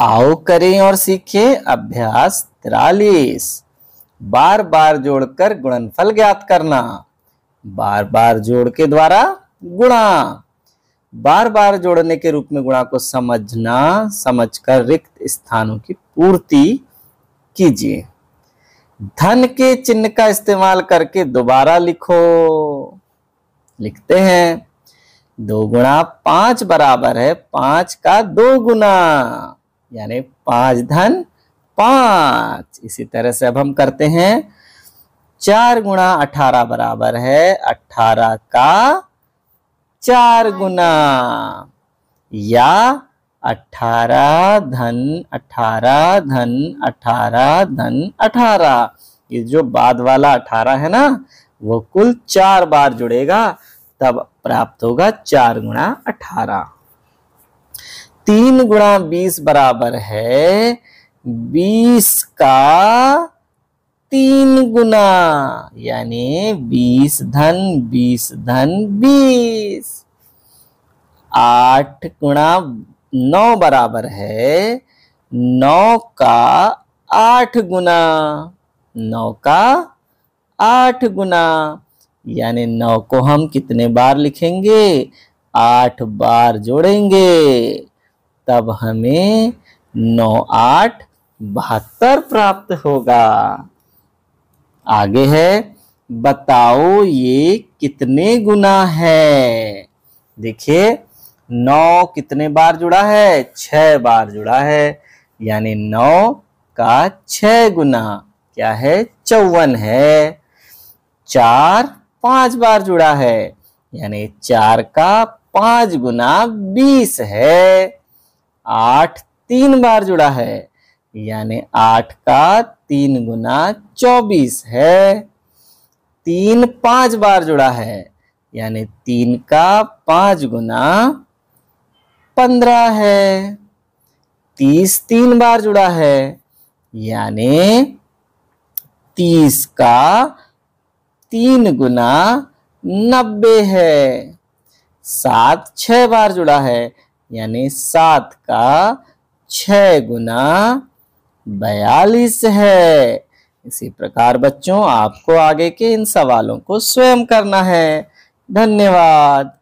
आओ करें और सीखें अभ्यास तिरालीस बार बार जोड़कर गुणनफल ज्ञात करना बार बार जोड़ के द्वारा गुणा बार बार जोड़ने के रूप में गुणा को समझना समझकर रिक्त स्थानों की पूर्ति कीजिए धन के चिन्ह का इस्तेमाल करके दोबारा लिखो लिखते हैं दो गुणा पांच बराबर है पांच का दो गुना यानी पांच धन पांच इसी तरह से अब हम करते हैं चार गुणा अठारह बराबर है अठारह का चार गुना या अठारह धन अठारह धन अठारह धन अठारह ये जो बाद वाला अठारह है ना वो कुल चार बार जुड़ेगा तब प्राप्त होगा चार गुणा अठारह तीन गुणा बीस बराबर है बीस का तीन गुना यानी बीस धन बीस धन बीस आठ गुणा नौ बराबर है नौ का आठ गुना नौ का आठ गुना यानी नौ को हम कितने बार लिखेंगे आठ बार जोड़ेंगे तब हमें नौ आठ बहत्तर प्राप्त होगा आगे है बताओ ये कितने गुना है देखिए नौ कितने बार जुड़ा है छ बार जुड़ा है यानी नौ का छ गुना क्या है चौवन है चार पांच बार जुड़ा है यानी चार का पांच गुना बीस है आठ तीन बार जुड़ा है यानी आठ का तीन गुना चौबीस है तीन पांच बार जुड़ा है यानी तीन का पांच गुना पंद्रह है तीस तीन बार जुड़ा है यानी तीस का तीन गुना नब्बे है सात छह बार जुड़ा है यानी सात का छ गुना बयालीस है इसी प्रकार बच्चों आपको आगे के इन सवालों को स्वयं करना है धन्यवाद